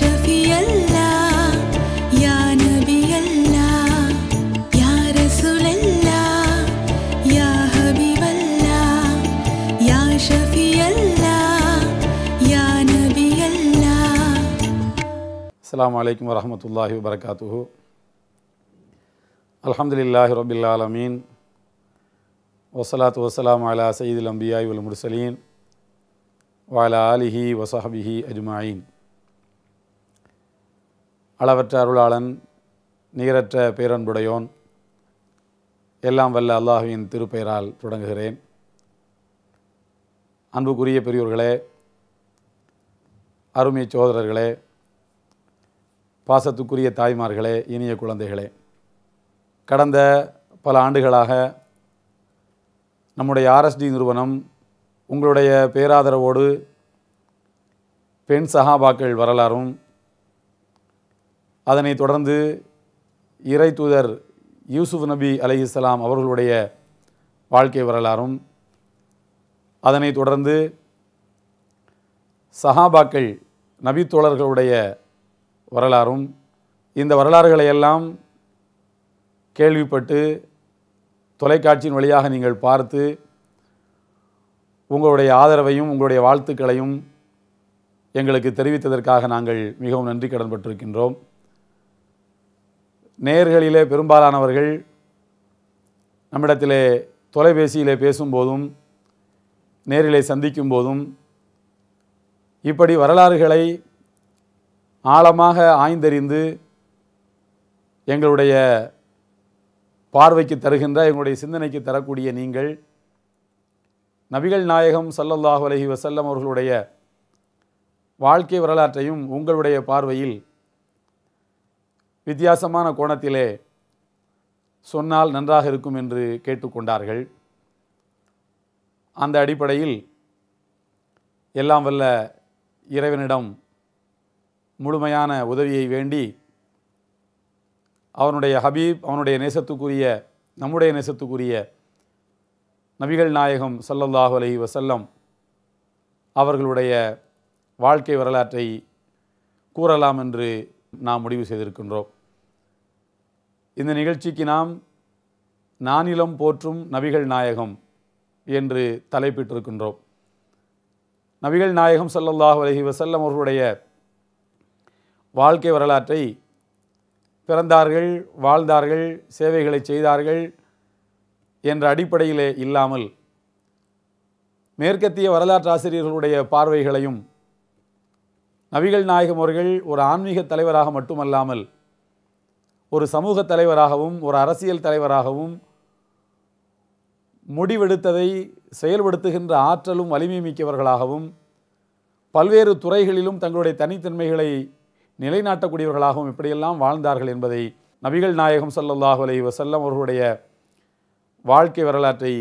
شفي الله يا نبي الله يا رسول الله يا حبيب يا شفي يا نبي الله السلام عليكم ورحمة الله وبركاته الحمد لله رب العالمين والصلاة والسلام على سيد الأنبياء والمرسلين وعلى آله وصحبه أجمعين அளவற்ற அருளாளன் நீரற்ற பேரன்புடையோன் எல்லாம் வல்ல அல்லாஹுவின் திருப்பெயரால் தொடங்குகிறேன் அன்புக்குரிய பெரியோர்களே அருமை சோதரர்களே பாசத்துக்குரிய தாய்மார்களே இனிய குழந்தைகளே கடந்த பல ஆண்டுகளாக நம்முடைய ஆர்எஸ்டி நிறுவனம் உங்களுடைய பேராதரவோடு பெண் சகாபாக்கள் வரலாறும் அதனைத் தொடர்ந்து இறை தூதர் யூசுப் நபி அலி இஸ்லாம் அவர்களுடைய வாழ்க்கை வரலாறும் அதனைத் தொடர்ந்து சஹாபாக்கள் நபித்தோழர்களுடைய வரலாறும் இந்த வரலாறுகளையெல்லாம் கேள்விப்பட்டு தொலைக்காட்சியின் வழியாக நீங்கள் பார்த்து உங்களுடைய ஆதரவையும் உங்களுடைய வாழ்த்துக்களையும் எங்களுக்கு தெரிவித்ததற்காக நாங்கள் மிகவும் நன்றி கடன் பட்டிருக்கின்றோம் நேர்களிலே பெரும்பாலானவர்கள் நம்மிடத்திலே தொலைபேசியிலே பேசும்போதும் நேரிலே சந்திக்கும் போதும் இப்படி வரலாறுகளை ஆழமாக ஆய்ந்தறிந்து எங்களுடைய பார்வைக்கு தருகின்ற எங்களுடைய சிந்தனைக்கு தரக்கூடிய நீங்கள் நபிகள் நாயகம் சல்லல்லாஹு அலஹி வசல்லம் அவர்களுடைய வாழ்க்கை வரலாற்றையும் உங்களுடைய பார்வையில் வித்தியாசமான கோணத்திலே சொன்னால் நன்றாக இருக்கும் என்று கேட்டுக்கொண்டார்கள் அந்த அடிப்படையில் எல்லாம் வல்ல இறைவனிடம் முழுமையான உதவியை வேண்டி அவனுடைய ஹபீப் அவனுடைய நேசத்துக்குரிய நம்முடைய நேசத்துக்குரிய நபிகள் நாயகம் சல்லல்லாஹு அலஹி வசல்லம் அவர்களுடைய வாழ்க்கை வரலாற்றை கூறலாம் என்று நாம் முடிவு செய்திருக்கின்றோம் இந்த நிகழ்ச்சிக்கு நாம் நானிலம் போற்றும் நபிகள் நாயகம் என்று தலைப்பிட்டிருக்கின்றோம் நபிகள் நாயகம் சல்லல்லாஹ் அலஹி வசல்லம் அவர்களுடைய வாழ்க்கை வரலாற்றை பிறந்தார்கள் வாழ்ந்தார்கள் சேவைகளை செய்தார்கள் என்ற அடிப்படையிலே இல்லாமல் மேற்கத்திய வரலாற்று ஆசிரியர்களுடைய பார்வைகளையும் நபிகள் நாயகம் அவர்கள் ஒரு ஆன்மீக தலைவராக மட்டுமல்லாமல் ஒரு சமூக தலைவராகவும் ஒரு அரசியல் தலைவராகவும் முடிவெடுத்ததை செயல்படுத்துகின்ற ஆற்றலும் வலிமை மிக்கவர்களாகவும் பல்வேறு துறைகளிலும் தங்களுடைய தனித்தன்மைகளை நிலைநாட்டக்கூடியவர்களாகவும் இப்படியெல்லாம் வாழ்ந்தார்கள் என்பதை நபிகள் நாயகம் சல்லல்லாஹு அலி வசல்லம் அவர்களுடைய வாழ்க்கை வரலாற்றை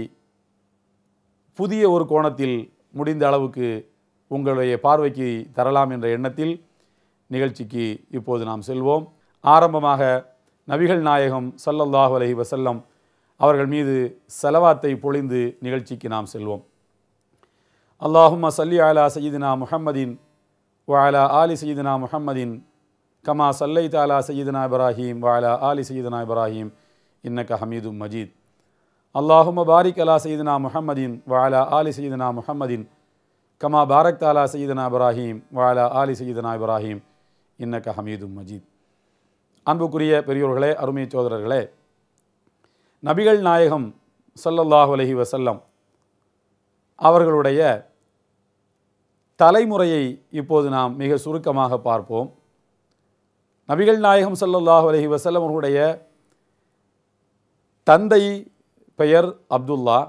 புதிய ஒரு கோணத்தில் முடிந்த அளவுக்கு உங்களுடைய பார்வைக்கு தரலாம் என்ற எண்ணத்தில் நிகழ்ச்சிக்கு இப்போது நாம் செல்வோம் ஆரம்பமாக நபிகள் நாயகம் சல்லல்லாஹு அலஹி வசல்லம் அவர்கள் மீது செலவாத்தை பொழிந்து நிகழ்ச்சிக்கு நாம் செல்வோம் அல்லாஹும் சல்லி அலா சயீதினா முஹம்மதின் வாலா ஆலி சயீதினா முஹம்மதின் கமா சல்லை தாலா சயீதனா இப்ராஹீம் வாலா ஆலி சயீதனா இப்ராஹீம் இன்னக்க ஹமீதும் மஜீத் அல்லாஹும பாரிக் அலா சயீதனா முஹம்மதின் வாலா ஆலி சயீதனா முஹம்மதின் கமா பாரக் தாலா சயீதனா இப்ராஹீம் வாலா ஆலி சயீதனா இப்ராஹீம் இன்னக்க ஹமீதும் மஜீத் அன்புக்குரிய பெரியோர்களே அருமை சோதரர்களே நபிகள் நாயகம் சல்லல்லாஹு அலஹி வசல்லம் அவர்களுடைய தலைமுறையை இப்போது நாம் மிக சுருக்கமாக பார்ப்போம் நபிகள் நாயகம் சல்லல்லாஹு அலஹி வசல்லம் அவர்களுடைய தந்தை பெயர் அப்துல்லா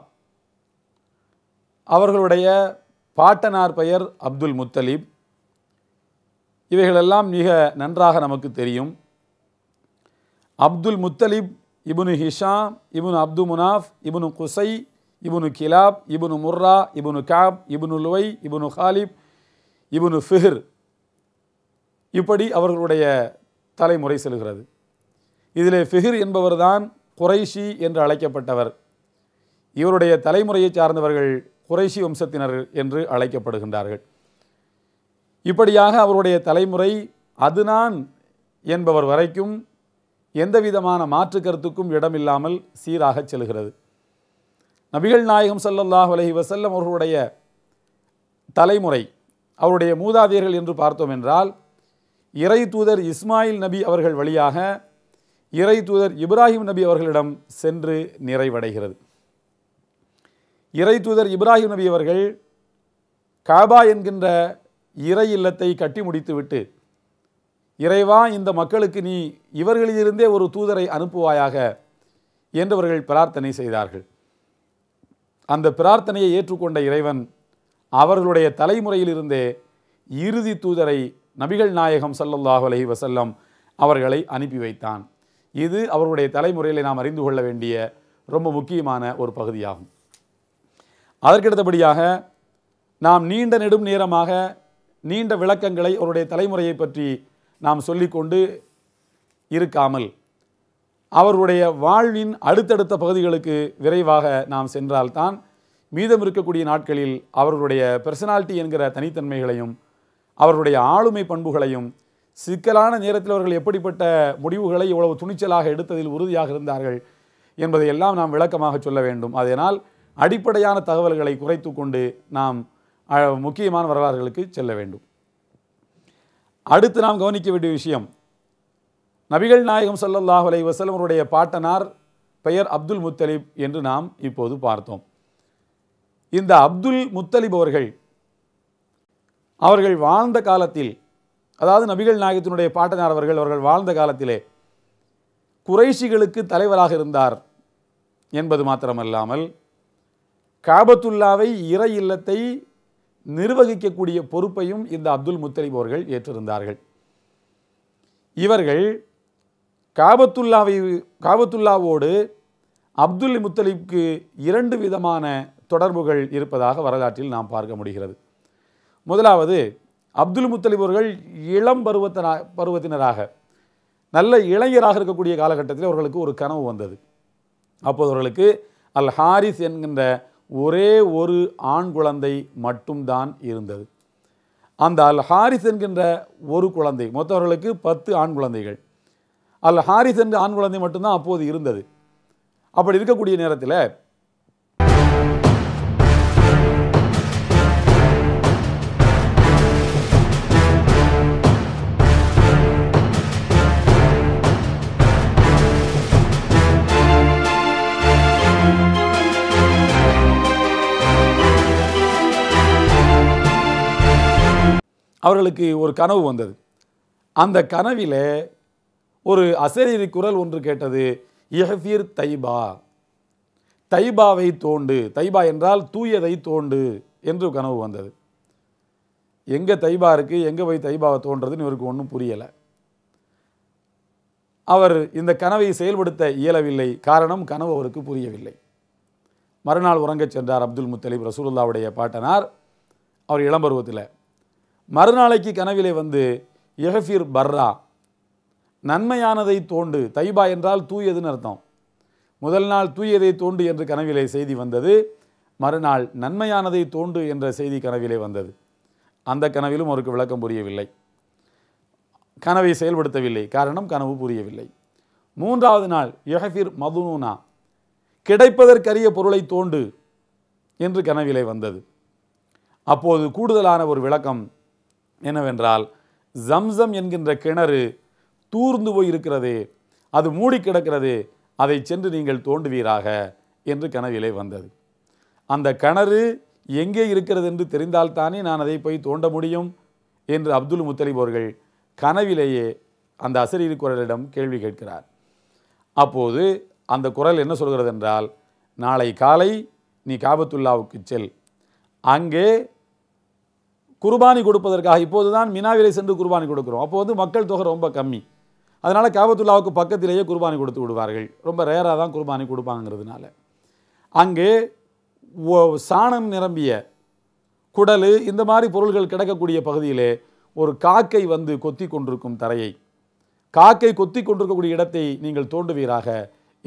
அவர்களுடைய பாட்டனார் பெயர் அப்துல் முத்தலீப் இவைகளெல்லாம் மிக நன்றாக நமக்கு தெரியும் அப்துல் முத்தலிப் இபுனு ஹிஷாம் இபுனு அப்து முனாஃப் இபுனு குசை இபுனு கிலாப் இபுனு முர்ரா இபுனு காப் இபுனு லுவை இபுனு ஹாலிப் இபுனு ஃபிஹர் இப்படி அவர்களுடைய தலைமுறை செல்கிறது இதிலே ஃபிஹிர் என்பவர்தான் குறைஷி என்று அழைக்கப்பட்டவர் இவருடைய தலைமுறையை சார்ந்தவர்கள் குறைஷி வம்சத்தினர் என்று அழைக்கப்படுகின்றார்கள் இப்படியாக அவருடைய தலைமுறை அதுதான் என்பவர் வரைக்கும் எந்த விதமான மாற்று கருத்துக்கும் இடமில்லாமல் சீராக செல்கிறது நபிகள் நாயகம் சல்லல்லாஹ் அலஹி வசல்லம் அவர்களுடைய தலைமுறை அவருடைய மூதாதையர்கள் என்று பார்த்தோம் என்றால் இறை தூதர் இஸ்மாயில் நபி அவர்கள் வழியாக இறை தூதர் இப்ராஹிம் நபி அவர்களிடம் சென்று நிறைவடைகிறது இறை தூதர் இப்ராஹிம் நபி அவர்கள் காபா என்கின்ற இறை இல்லத்தை கட்டி முடித்துவிட்டு இறைவா இந்த மக்களுக்கு நீ இவர்களிலிருந்தே ஒரு தூதரை அனுப்புவாயாக என்றவர்கள் பிரார்த்தனை செய்தார்கள் அந்த பிரார்த்தனையை ஏற்றுக்கொண்ட இறைவன் அவர்களுடைய தலைமுறையிலிருந்தே இறுதி தூதரை நபிகள் நாயகம் சல்லல்லாஹு அலஹி வசல்லம் அவர்களை அனுப்பி வைத்தான் இது அவருடைய தலைமுறையில் நாம் அறிந்து கொள்ள வேண்டிய ரொம்ப முக்கியமான ஒரு பகுதியாகும் அதற்கடுத்தபடியாக நாம் நீண்ட நெடும் நேரமாக நீண்ட விளக்கங்களை அவருடைய தலைமுறையை பற்றி நாம் சொல்லிக்கொண்டு இருக்காமல் அவருடைய வாழ்வின் அடுத்தடுத்த பகுதிகளுக்கு விரைவாக நாம் சென்றால்தான் மீதம் இருக்கக்கூடிய நாட்களில் அவர்களுடைய பர்சனாலிட்டி என்கிற தனித்தன்மைகளையும் அவருடைய ஆளுமை பண்புகளையும் சிக்கலான நேரத்தில் அவர்கள் எப்படிப்பட்ட முடிவுகளை இவ்வளவு துணிச்சலாக எடுத்ததில் உறுதியாக இருந்தார்கள் என்பதை எல்லாம் நாம் விளக்கமாக சொல்ல வேண்டும் அதனால் அடிப்படையான தகவல்களை குறைத்து கொண்டு நாம் முக்கியமான வரலாறுகளுக்கு செல்ல வேண்டும் அடுத்து நாம் கவனிக்க வேண்டிய விஷயம் நபிகள் நாயகம் சல்லல்லாஹ் அலை வசலமருடைய பாட்டனார் பெயர் அப்துல் முத்தலிப் என்று நாம் இப்போது பார்த்தோம் இந்த அப்துல் முத்தலிப் அவர்கள் அவர்கள் வாழ்ந்த காலத்தில் அதாவது நபிகள் நாயகத்தினுடைய பாட்டனார் அவர்கள் அவர்கள் வாழ்ந்த காலத்திலே குறைஷிகளுக்கு தலைவராக இருந்தார் என்பது மாத்திரமல்லாமல் காபத்துல்லாவை இறை இல்லத்தை நிர்வகிக்கக்கூடிய பொறுப்பையும் இந்த அப்துல் முத்தலிப் அவர்கள் ஏற்றிருந்தார்கள் இவர்கள் காபத்துல்லாவை காபத்துல்லாவோடு அப்துல் முத்தலிப்க்கு இரண்டு விதமான தொடர்புகள் இருப்பதாக வரலாற்றில் நாம் பார்க்க முடிகிறது முதலாவது அப்துல் முத்தலிப் அவர்கள் இளம் பருவத்தனா பருவத்தினராக நல்ல இளைஞராக இருக்கக்கூடிய காலகட்டத்தில் அவர்களுக்கு ஒரு கனவு வந்தது அப்போது அவர்களுக்கு அல் ஹாரிஸ் என்கின்ற ஒரே ஒரு ஆண் குழந்தை மட்டும்தான் இருந்தது அந்த அல் ஹாரிஸ் என்கின்ற ஒரு குழந்தை மொத்தவர்களுக்கு பத்து ஆண் குழந்தைகள் அல் ஹாரிஸ் என்ற ஆண் குழந்தை மட்டும்தான் அப்போது இருந்தது அப்படி இருக்கக்கூடிய நேரத்தில் அவர்களுக்கு ஒரு கனவு வந்தது அந்த கனவில் ஒரு அசரீரி குரல் ஒன்று கேட்டது இஹஃபீர் தைபா தைபாவை தோண்டு தைபா என்றால் தூயதை தோண்டு என்று கனவு வந்தது எங்கே தைபா இருக்குது எங்கே போய் தைபாவை தோன்றதுன்னு இவருக்கு ஒன்றும் புரியலை அவர் இந்த கனவை செயல்படுத்த இயலவில்லை காரணம் கனவு அவருக்கு புரியவில்லை மறுநாள் உறங்கச் சென்றார் அப்துல் முத்தலீப் ரசூலுல்லாவுடைய பாட்டனார் அவர் இளம்பருவத்தில் மறுநாளைக்கு கனவிலே வந்து எஹஃபீர் பர்ரா நன்மையானதை தோண்டு தைபா என்றால் தூயதுன்னு அர்த்தம் முதல் நாள் தூயதை தோண்டு என்று கனவிலே செய்தி வந்தது மறுநாள் நன்மையானதை தோண்டு என்ற செய்தி கனவிலே வந்தது அந்த கனவிலும் அவருக்கு விளக்கம் புரியவில்லை கனவை செயல்படுத்தவில்லை காரணம் கனவு புரியவில்லை மூன்றாவது நாள் யஹஃபீர் மதுனூனா கிடைப்பதற்கரிய பொருளை தோண்டு என்று கனவிலே வந்தது அப்போது கூடுதலான ஒரு விளக்கம் என்னவென்றால் ஜம்சம் என்கின்ற கிணறு தூர்ந்து இருக்கிறது அது மூடி கிடக்கிறது அதை சென்று நீங்கள் தோண்டுவீராக என்று கனவிலே வந்தது அந்த கிணறு எங்கே இருக்கிறது என்று தெரிந்தால்தானே நான் அதை போய் தோண்ட முடியும் என்று அப்துல் முத்தலிப் அவர்கள் கனவிலேயே அந்த அசரீர் குரலிடம் கேள்வி கேட்கிறார் அப்போது அந்த குரல் என்ன சொல்கிறது என்றால் நாளை காலை நீ காபத்துல்லாவுக்கு செல் அங்கே குர்பானி கொடுப்பதற்காக இப்போது தான் மினாவிலே சென்று குர்பானி கொடுக்குறோம் அப்போ வந்து மக்கள் தொகை ரொம்ப கம்மி அதனால் காபத்துல்லாவுக்கு பக்கத்திலேயே குர்பானி கொடுத்து விடுவார்கள் ரொம்ப ரேராக தான் குர்பானி கொடுப்பாங்கிறதுனால அங்கே சாணம் நிரம்பிய குடல் இந்த மாதிரி பொருள்கள் கிடக்கக்கூடிய பகுதியிலே ஒரு காக்கை வந்து கொத்தி கொண்டிருக்கும் தரையை காக்கை கொத்தி கொண்டிருக்கக்கூடிய இடத்தை நீங்கள் தோண்டுவீராக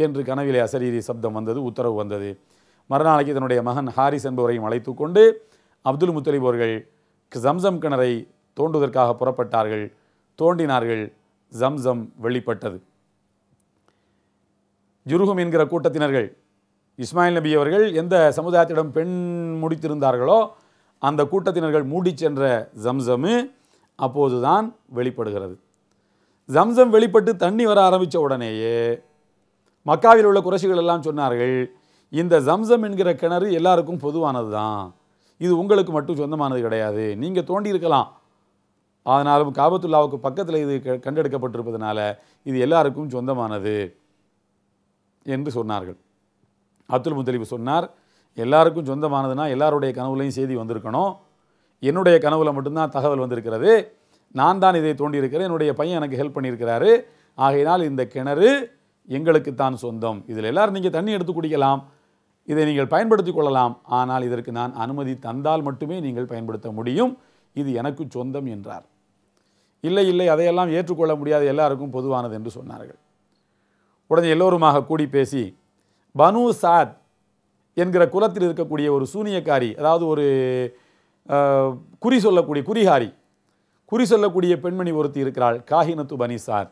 என்று கனவிலே அசரீரி சப்தம் வந்தது உத்தரவு வந்தது மறுநாளைக்கு தன்னுடைய மகன் ஹாரிஸ் என்பவரையும் அழைத்து கொண்டு அப்துல் முத்தலிப் அவர்கள் ஜம்சம் கிணறை தோண்டுவதற்காக புறப்பட்டார்கள் தோண்டினார்கள் ஜம்சம் வெளிப்பட்டது ஜுருகும் என்கிற கூட்டத்தினர்கள் இஸ்மாயில் நபி அவர்கள் எந்த சமுதாயத்திடம் பெண் முடித்திருந்தார்களோ அந்த கூட்டத்தினர்கள் மூடி சென்ற ஜம்சமு அப்போதுதான் வெளிப்படுகிறது ஜம்சம் வெளிப்பட்டு தண்ணி வர ஆரம்பித்த உடனேயே மக்காவில் உள்ள குறைசிகள் எல்லாம் சொன்னார்கள் இந்த ஜம்சம் என்கிற கிணறு எல்லாருக்கும் பொதுவானது தான் இது உங்களுக்கு மட்டும் சொந்தமானது கிடையாது நீங்கள் தோண்டியிருக்கலாம் ஆனாலும் காபத்துல்லாவுக்கு பக்கத்தில் இது கண்டெடுக்கப்பட்டிருப்பதனால இது எல்லாருக்கும் சொந்தமானது என்று சொன்னார்கள் அப்துல் முத்தலிப் சொன்னார் எல்லாருக்கும் சொந்தமானதுன்னா எல்லாருடைய கனவுலையும் செய்தி வந்திருக்கணும் என்னுடைய கனவுல மட்டும்தான் தகவல் வந்திருக்கிறது நான் தான் இதை தோண்டியிருக்கிறேன் என்னுடைய பையன் எனக்கு ஹெல்ப் பண்ணியிருக்கிறாரு ஆகையினால் இந்த கிணறு எங்களுக்கு தான் சொந்தம் இதில் எல்லோரும் நீங்கள் தண்ணி எடுத்து குடிக்கலாம் இதை நீங்கள் பயன்படுத்திக் கொள்ளலாம் ஆனால் இதற்கு நான் அனுமதி தந்தால் மட்டுமே நீங்கள் பயன்படுத்த முடியும் இது எனக்கு சொந்தம் என்றார் இல்லை இல்லை அதையெல்லாம் ஏற்றுக்கொள்ள முடியாத எல்லாருக்கும் பொதுவானது என்று சொன்னார்கள் உடனே எல்லோருமாக கூடி பேசி பனு சாத் என்கிற குலத்தில் இருக்கக்கூடிய ஒரு சூனியக்காரி அதாவது ஒரு குறி சொல்லக்கூடிய குறிகாரி குறி சொல்லக்கூடிய பெண்மணி ஒருத்தி இருக்கிறாள் காஹினத்து சார்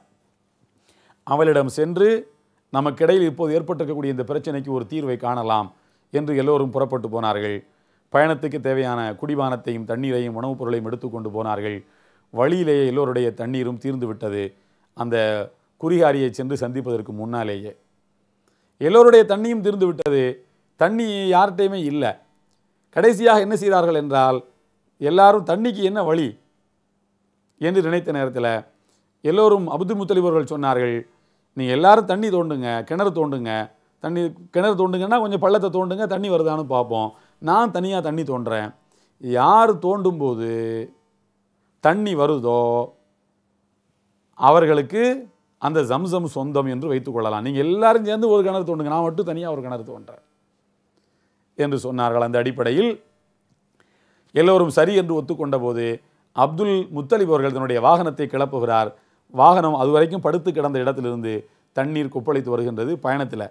அவளிடம் சென்று நமக்கிடையில் இப்போது ஏற்பட்டிருக்கக்கூடிய இந்த பிரச்சனைக்கு ஒரு தீர்வை காணலாம் என்று எல்லோரும் புறப்பட்டு போனார்கள் பயணத்துக்கு தேவையான குடிபானத்தையும் தண்ணீரையும் உணவுப் பொருளையும் எடுத்துக்கொண்டு போனார்கள் வழியிலேயே எல்லோருடைய தண்ணீரும் தீர்ந்து விட்டது அந்த குறிகாரியை சென்று சந்திப்பதற்கு முன்னாலேயே எல்லோருடைய தண்ணியும் தீர்ந்து விட்டது தண்ணி யார்கிட்டையுமே இல்லை கடைசியாக என்ன செய்தார்கள் என்றால் எல்லாரும் தண்ணிக்கு என்ன வழி என்று நினைத்த நேரத்தில் எல்லோரும் அப்துல் முத்தலிபர்கள் சொன்னார்கள் நீங்கள் எல்லோரும் தண்ணி தோண்டுங்க கிணறு தோண்டுங்க தண்ணி கிணறு தோண்டுங்கன்னா கொஞ்சம் பள்ளத்தை தோண்டுங்க தண்ணி வருதான்னு பார்ப்போம் நான் தனியாக தண்ணி தோண்டுறேன் யார் தோண்டும்போது தண்ணி வருதோ அவர்களுக்கு அந்த ஜம்சம் சொந்தம் என்று வைத்துக்கொள்ளலாம் நீங்கள் எல்லாரும் சேர்ந்து ஒரு கிணறு தோண்டுங்க நான் மட்டும் தனியாக ஒரு கிணறு தோன்றேன் என்று சொன்னார்கள் அந்த அடிப்படையில் எல்லோரும் சரி என்று ஒத்துக்கொண்ட போது அப்துல் முத்தலிப் அவர்கள் தன்னுடைய வாகனத்தை கிளப்புகிறார் வாகனம் அது வரைக்கும் படுத்து கிடந்த இடத்திலிருந்து தண்ணீர் கொப்பளித்து வருகின்றது பயணத்தில்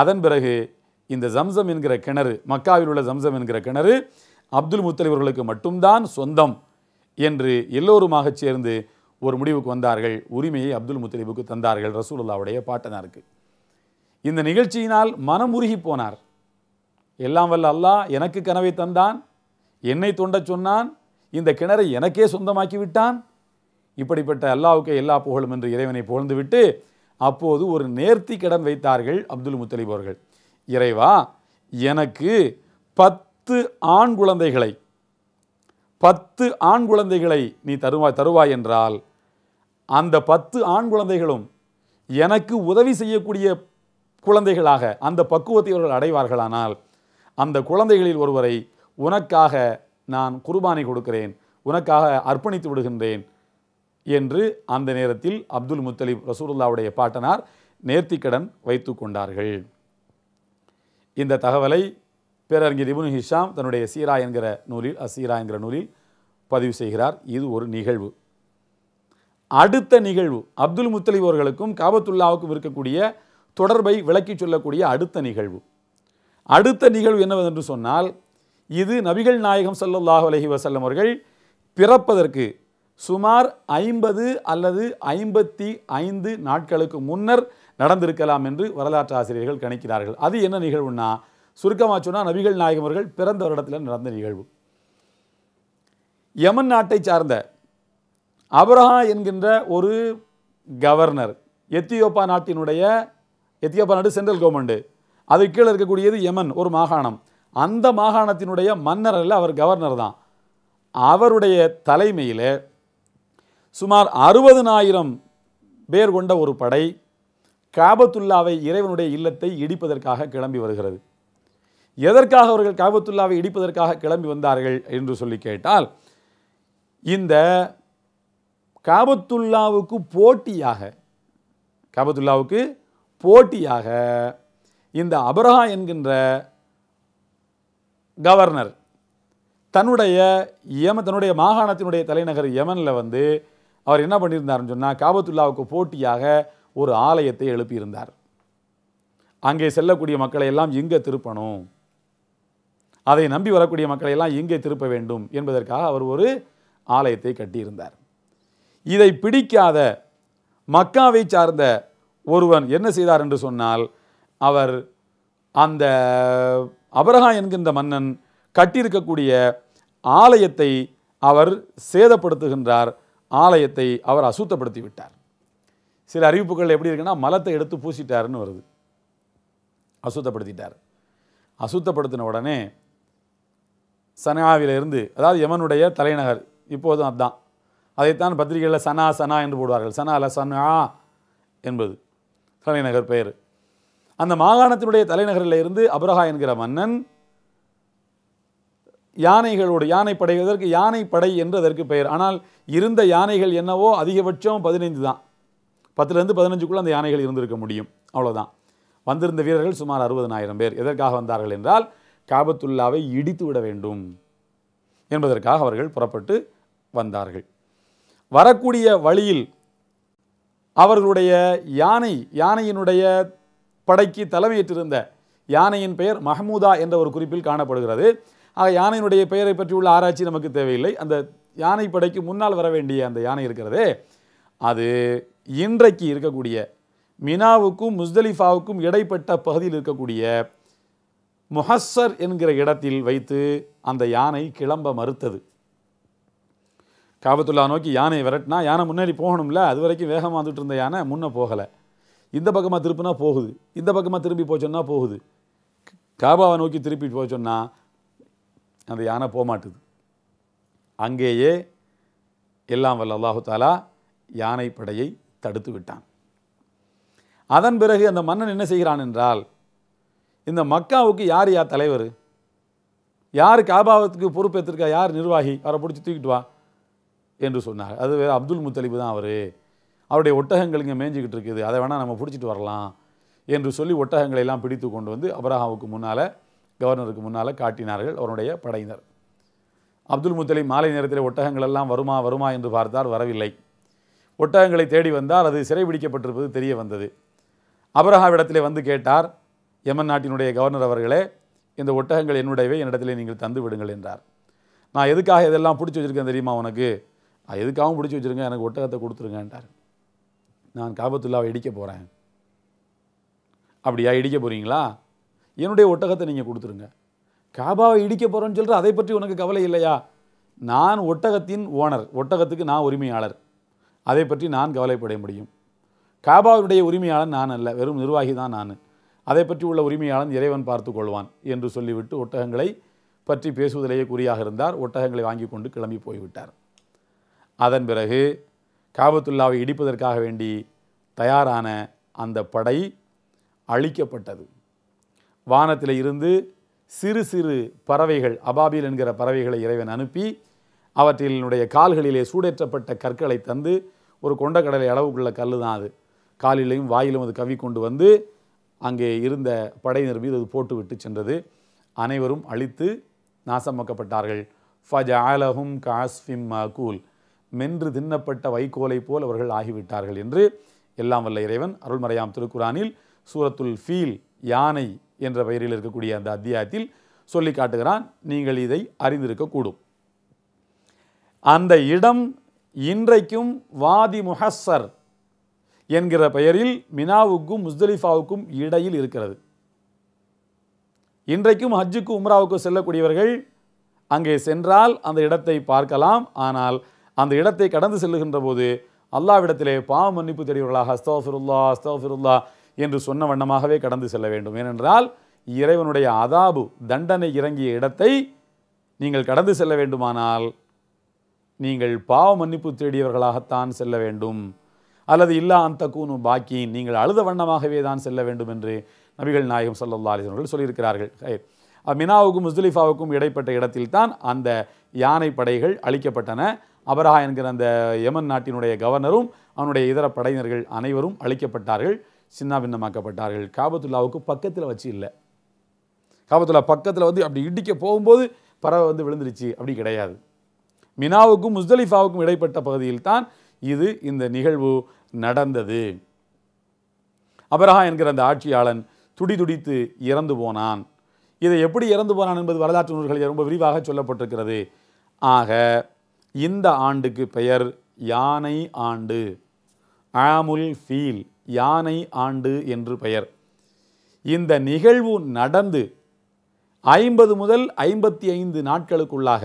அதன் பிறகு இந்த ஜம்சம் என்கிற கிணறு மக்காவில் உள்ள ஜம்சம் என்கிற கிணறு அப்துல் முத்தலிவர்களுக்கு மட்டும்தான் சொந்தம் என்று எல்லோருமாக சேர்ந்து ஒரு முடிவுக்கு வந்தார்கள் உரிமையை அப்துல் முத்தலிபுக்கு தந்தார்கள் ரசூலுல்லாவுடைய பாட்டனாருக்கு இந்த நிகழ்ச்சியினால் மனம் உருகி போனார் எல்லாம் வல்ல அல்லாஹ் எனக்கு கனவை தந்தான் என்னை தோண்டச் சொன்னான் இந்த கிணறை எனக்கே சொந்தமாக்கி விட்டான் இப்படிப்பட்ட அல்லாவுக்கு எல்லா புகழும் என்று இறைவனை புகழ்ந்துவிட்டு அப்போது ஒரு நேர்த்தி கடன் வைத்தார்கள் அப்துல் முத்தலிப் அவர்கள் இறைவா எனக்கு பத்து ஆண் குழந்தைகளை பத்து ஆண் குழந்தைகளை நீ தருவாய் தருவாய் என்றால் அந்த பத்து ஆண் குழந்தைகளும் எனக்கு உதவி செய்யக்கூடிய குழந்தைகளாக அந்த பக்குவத்தை அவர்கள் அடைவார்களானால் அந்த குழந்தைகளில் ஒருவரை உனக்காக நான் குர்பானை கொடுக்கிறேன் உனக்காக அர்ப்பணித்து விடுகின்றேன் என்று அந்த நேரத்தில் அப்துல் முத்தலிப் ரசூலுல்லாவுடைய பாட்டனார் நேர்த்திக்கடன் வைத்து கொண்டார்கள் இந்த தகவலை பேரறிஞர் இபுன் ஹிஷாம் தன்னுடைய சீரா என்கிற நூலில் அசீரா என்கிற நூலில் பதிவு செய்கிறார் இது ஒரு நிகழ்வு அடுத்த நிகழ்வு அப்துல் முத்தலிப் அவர்களுக்கும் காபத்துல்லாவுக்கும் இருக்கக்கூடிய தொடர்பை விளக்கி சொல்லக்கூடிய அடுத்த நிகழ்வு அடுத்த நிகழ்வு என்னவென்று சொன்னால் இது நபிகள் நாயகம் சல்லாஹ் அலஹி வசல்லம் அவர்கள் பிறப்பதற்கு சுமார் ஐம்பது அல்லது ஐம்பத்தி ஐந்து நாட்களுக்கு முன்னர் நடந்திருக்கலாம் என்று வரலாற்று ஆசிரியர்கள் கணிக்கிறார்கள் அது என்ன நிகழ்வுன்னா சுருக்கமாக சொன்னால் நபிகள் நாயகம் அவர்கள் பிறந்த வருடத்தில் நடந்த நிகழ்வு யமன் நாட்டை சார்ந்த அபரஹா என்கின்ற ஒரு கவர்னர் எத்தியோப்பா நாட்டினுடைய எத்தியோப்பா நாடு சென்ட்ரல் கவர்மெண்ட்டு அது கீழே இருக்கக்கூடியது யமன் ஒரு மாகாணம் அந்த மாகாணத்தினுடைய மன்னர் அல்ல அவர் கவர்னர் தான் அவருடைய தலைமையில் சுமார் அறுபதுனாயிரம் பேர் கொண்ட ஒரு படை காபத்துல்லாவை இறைவனுடைய இல்லத்தை இடிப்பதற்காக கிளம்பி வருகிறது எதற்காக அவர்கள் காபத்துல்லாவை இடிப்பதற்காக கிளம்பி வந்தார்கள் என்று சொல்லி கேட்டால் இந்த காபத்துல்லாவுக்கு போட்டியாக காபத்துல்லாவுக்கு போட்டியாக இந்த அபரஹா என்கின்ற கவர்னர் தன்னுடைய யம தன்னுடைய மாகாணத்தினுடைய தலைநகர் யமனில் வந்து அவர் என்ன பண்ணியிருந்தார்னு சொன்னால் காபத்துல்லாவுக்கு போட்டியாக ஒரு ஆலயத்தை எழுப்பியிருந்தார் அங்கே செல்லக்கூடிய மக்களை எல்லாம் எங்கே திருப்பணும் அதை நம்பி வரக்கூடிய மக்களை எல்லாம் எங்கே திருப்ப வேண்டும் என்பதற்காக அவர் ஒரு ஆலயத்தை கட்டியிருந்தார் இதை பிடிக்காத மக்காவை சார்ந்த ஒருவன் என்ன செய்தார் என்று சொன்னால் அவர் அந்த அபரகா என்கின்ற மன்னன் கட்டியிருக்கக்கூடிய ஆலயத்தை அவர் சேதப்படுத்துகின்றார் ஆலயத்தை அவர் அசுத்தப்படுத்தி விட்டார் சில அறிவிப்புகள் எப்படி இருக்குன்னா மலத்தை எடுத்து பூசிட்டாருன்னு வருது அசுத்தப்படுத்திட்டார் அசுத்தப்படுத்தின உடனே சனாவிலிருந்து அதாவது யமனுடைய தலைநகர் இப்போதும் அதுதான் அதைத்தான் பத்திரிகையில் சனா சனா என்று போடுவார்கள் சனா அல்ல சனா என்பது தலைநகர் பெயர் அந்த மாகாணத்தினுடைய தலைநகரில் இருந்து அபரஹா என்கிற மன்னன் யானைகளோடு யானை படை யானை படை என்று அதற்கு பெயர் ஆனால் இருந்த யானைகள் என்னவோ அதிகபட்சம் பதினைந்து தான் பத்துலேருந்து பதினஞ்சுக்குள்ளே அந்த யானைகள் இருந்திருக்க முடியும் அவ்வளோதான் வந்திருந்த வீரர்கள் சுமார் அறுபதனாயிரம் பேர் எதற்காக வந்தார்கள் என்றால் காபத்துல்லாவை இடித்து விட வேண்டும் என்பதற்காக அவர்கள் புறப்பட்டு வந்தார்கள் வரக்கூடிய வழியில் அவர்களுடைய யானை யானையினுடைய படைக்கு தலைமையேற்றிருந்த யானையின் பெயர் மஹமூதா என்ற ஒரு குறிப்பில் காணப்படுகிறது ஆக யானையினுடைய பெயரை பற்றியுள்ள ஆராய்ச்சி நமக்கு தேவையில்லை அந்த யானை படைக்கு முன்னால் வர வேண்டிய அந்த யானை இருக்கிறதே அது இன்றைக்கு இருக்கக்கூடிய மினாவுக்கும் முஸ்தலிஃபாவுக்கும் இடைப்பட்ட பகுதியில் இருக்கக்கூடிய முஹஸ்ஸர் என்கிற இடத்தில் வைத்து அந்த யானை கிளம்ப மறுத்தது காபத்துல்லா நோக்கி யானை விரட்டினா யானை முன்னாடி போகணும்ல அது வரைக்கும் வேகமாக வந்துட்டு இருந்த யானை முன்னே போகலை இந்த பக்கமாக திருப்பினா போகுது இந்த பக்கமாக திரும்பி போச்சோன்னா போகுது காபாவை நோக்கி திருப்பி போச்சோன்னா அந்த யானை போகமாட்டுது அங்கேயே எல்லாம் வல்ல அல்லாஹு தாலா யானை படையை தடுத்து விட்டான் அதன் பிறகு அந்த மன்னன் என்ன செய்கிறான் என்றால் இந்த மக்காவுக்கு யார் யார் தலைவர் யார் காபாவத்துக்கு பொறுப்பேற்றிருக்கா யார் நிர்வாகி அவரை பிடிச்சி தூக்கிட்டு வா என்று சொன்னார் அது வேறு அப்துல் முத்தலிபு தான் அவர் அவருடைய ஒட்டகங்கள் இங்கே மேய்ஞ்சிக்கிட்டு இருக்குது அதை வேணால் நம்ம பிடிச்சிட்டு வரலாம் என்று சொல்லி ஒட்டகங்களை எல்லாம் பிடித்து கொண்டு வந்து அப்ரஹாவுக்கு முன்னால் கவர்னருக்கு முன்னால் காட்டினார்கள் அவருடைய படையினர் அப்துல் முத்தலி மாலை நேரத்தில் ஒட்டகங்கள் எல்லாம் வருமா வருமா என்று பார்த்தார் வரவில்லை ஒட்டகங்களை தேடி வந்தால் அது சிறைபிடிக்கப்பட்டிருப்பது தெரிய வந்தது இடத்திலே வந்து கேட்டார் யமன் நாட்டினுடைய கவர்னர் அவர்களே இந்த ஒட்டகங்கள் என்னுடையவை என்னிடத்திலே நீங்கள் தந்து விடுங்கள் என்றார் நான் எதுக்காக இதெல்லாம் பிடிச்சி வச்சுருக்கேன் தெரியுமா உனக்கு எதுக்காகவும் பிடிச்சி வச்சுருங்க எனக்கு ஒட்டகத்தை கொடுத்துருங்க என்றார் நான் காபத்துல்லாவை இடிக்க போகிறேன் அப்படியா இடிக்க போகிறீங்களா என்னுடைய ஒட்டகத்தை நீங்கள் கொடுத்துருங்க காபாவை இடிக்க போகிறோன்னு சொல்லிட்டு அதை பற்றி உனக்கு கவலை இல்லையா நான் ஒட்டகத்தின் ஓனர் ஒட்டகத்துக்கு நான் உரிமையாளர் அதை பற்றி நான் கவலைப்பட முடியும் காபாவுடைய உரிமையாளன் நான் அல்ல வெறும் நிர்வாகி தான் நான் அதை பற்றி உள்ள உரிமையாளன் இறைவன் பார்த்து கொள்வான் என்று சொல்லிவிட்டு ஒட்டகங்களை பற்றி பேசுவதிலேயே குறியாக இருந்தார் ஒட்டகங்களை வாங்கி கொண்டு கிளம்பி போய்விட்டார் அதன் பிறகு காபத்துல்லாவை இடிப்பதற்காக வேண்டி தயாரான அந்த படை அழிக்கப்பட்டது வானத்தில் இருந்து சிறு சிறு பறவைகள் அபாபில் என்கிற பறவைகளை இறைவன் அனுப்பி அவற்றினுடைய கால்களிலே சூடேற்றப்பட்ட கற்களை தந்து ஒரு கொண்டக்கடலை அளவுக்குள்ள கல் தான் அது காலிலையும் வாயிலும் அது கவி கொண்டு வந்து அங்கே இருந்த படையினர் மீது அது விட்டு சென்றது அனைவரும் அழித்து நாசமாக்கப்பட்டார்கள் ஃபஜ் ஆலஹும் காஸ்ஃபிம் மகூல் மென்று தின்னப்பட்ட வைக்கோலை போல் அவர்கள் ஆகிவிட்டார்கள் என்று எல்லாம் வல்ல இறைவன் அருள்மறையாம் திருக்குறானில் சூரத்துல் ஃபீல் யானை என்ற பெயரில் இருக்கக்கூடிய அந்த அத்தியாயத்தில் சொல்லி காட்டுகிறான் நீங்கள் இதை அறிந்திருக்கக்கூடும் அந்த இடம் இன்றைக்கும் வாதி முஹஸ்ஸர் என்கிற பெயரில் மினாவுக்கும் முஸ்தலிஃபாவுக்கும் இடையில் இருக்கிறது இன்றைக்கும் ஹஜ்ஜுக்கும் உம்ராவுக்கும் செல்லக்கூடியவர்கள் அங்கே சென்றால் அந்த இடத்தை பார்க்கலாம் ஆனால் அந்த இடத்தை கடந்து செல்லுகின்ற போது அல்லாவிடத்திலே பாவ மன்னிப்பு தெரியவர்களாக அஸ்தோஃபிருல்லா அஸ்தோஃபிருல்லா என்று சொன்ன வண்ணமாகவே கடந்து செல்ல வேண்டும் ஏனென்றால் இறைவனுடைய அதாபு தண்டனை இறங்கிய இடத்தை நீங்கள் கடந்து செல்ல வேண்டுமானால் நீங்கள் பாவ மன்னிப்பு தேடியவர்களாகத்தான் செல்ல வேண்டும் அல்லது இல்லா அந்த கூனு பாக்கி நீங்கள் அழுத வண்ணமாகவே தான் செல்ல வேண்டும் என்று நபிகள் நாயகம் சல்லா அலிஸ்வர்கள் சொல்லியிருக்கிறார்கள் மினாவுக்கும் முஸ்தலிஃபாவுக்கும் இடைப்பட்ட இடத்தில் தான் அந்த யானை படைகள் அழிக்கப்பட்டன அபரஹா என்கிற அந்த யமன் நாட்டினுடைய கவர்னரும் அவனுடைய இதர படையினர்கள் அனைவரும் அழிக்கப்பட்டார்கள் சின்ன பின்னமாக்கப்பட்டார்கள் காபத்துல்லாவுக்கு பக்கத்தில் வச்சு இல்லை காபத்துல்லா பக்கத்தில் வந்து அப்படி இடிக்க போகும்போது பறவை வந்து விழுந்துருச்சு அப்படி கிடையாது மினாவுக்கும் முஸ்தலிஃபாவுக்கும் இடைப்பட்ட பகுதியில் தான் இது இந்த நிகழ்வு நடந்தது அபரஹா என்கிற அந்த ஆட்சியாளன் துடி துடித்து இறந்து போனான் இதை எப்படி இறந்து போனான் என்பது வரலாற்று நூல்களில் ரொம்ப விரிவாக சொல்லப்பட்டிருக்கிறது ஆக இந்த ஆண்டுக்கு பெயர் யானை ஆண்டு ஆமுல் ஃபீல் யானை ஆண்டு என்று பெயர் இந்த நிகழ்வு நடந்து ஐம்பது முதல் ஐம்பத்தி ஐந்து நாட்களுக்குள்ளாக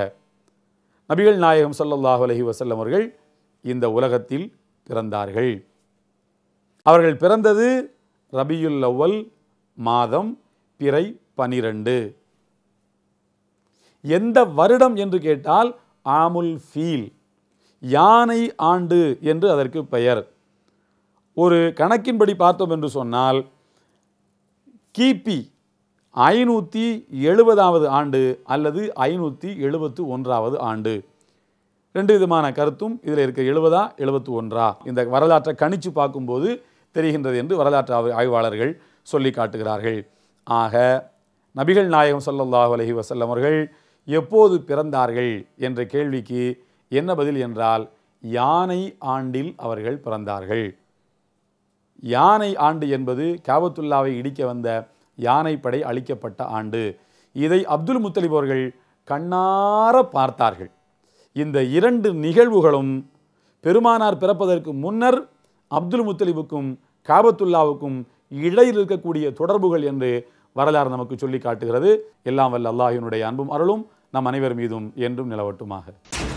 நபிகள் நாயகம் சல்லல்லாஹு அலஹி வசல்லம் அவர்கள் இந்த உலகத்தில் பிறந்தார்கள் அவர்கள் பிறந்தது ரபியுல் லவ்வல் மாதம் பிறை பனிரெண்டு எந்த வருடம் என்று கேட்டால் ஆமுல் ஃபீல் யானை ஆண்டு என்று அதற்கு பெயர் ஒரு கணக்கின்படி பார்த்தோம் என்று சொன்னால் கிபி ஐநூற்றி எழுபதாவது ஆண்டு அல்லது ஐநூற்றி எழுபத்து ஒன்றாவது ஆண்டு ரெண்டு விதமான கருத்தும் இதில் இருக்க எழுபதா எழுபத்து ஒன்றா இந்த வரலாற்றை கணிச்சு பார்க்கும்போது தெரிகின்றது என்று வரலாற்று ஆய்வாளர்கள் சொல்லி காட்டுகிறார்கள் ஆக நபிகள் நாயகம் சல்லல்லாஹு அலஹி வசல்லம் அவர்கள் எப்போது பிறந்தார்கள் என்ற கேள்விக்கு என்ன பதில் என்றால் யானை ஆண்டில் அவர்கள் பிறந்தார்கள் யானை ஆண்டு என்பது கேபத்துல்லாவை இடிக்க வந்த யானைப்படை அளிக்கப்பட்ட ஆண்டு இதை அப்துல் முத்தலிப் அவர்கள் கண்ணார பார்த்தார்கள் இந்த இரண்டு நிகழ்வுகளும் பெருமானார் பிறப்பதற்கு முன்னர் அப்துல் முத்தலிபுக்கும் காபத்துல்லாவுக்கும் இடையில் இருக்கக்கூடிய தொடர்புகள் என்று வரலாறு நமக்கு சொல்லி காட்டுகிறது எல்லாம் வல்ல அல்லாஹினுடைய அன்பும் அருளும் நம் அனைவர் மீதும் என்றும் நிலவட்டுமாக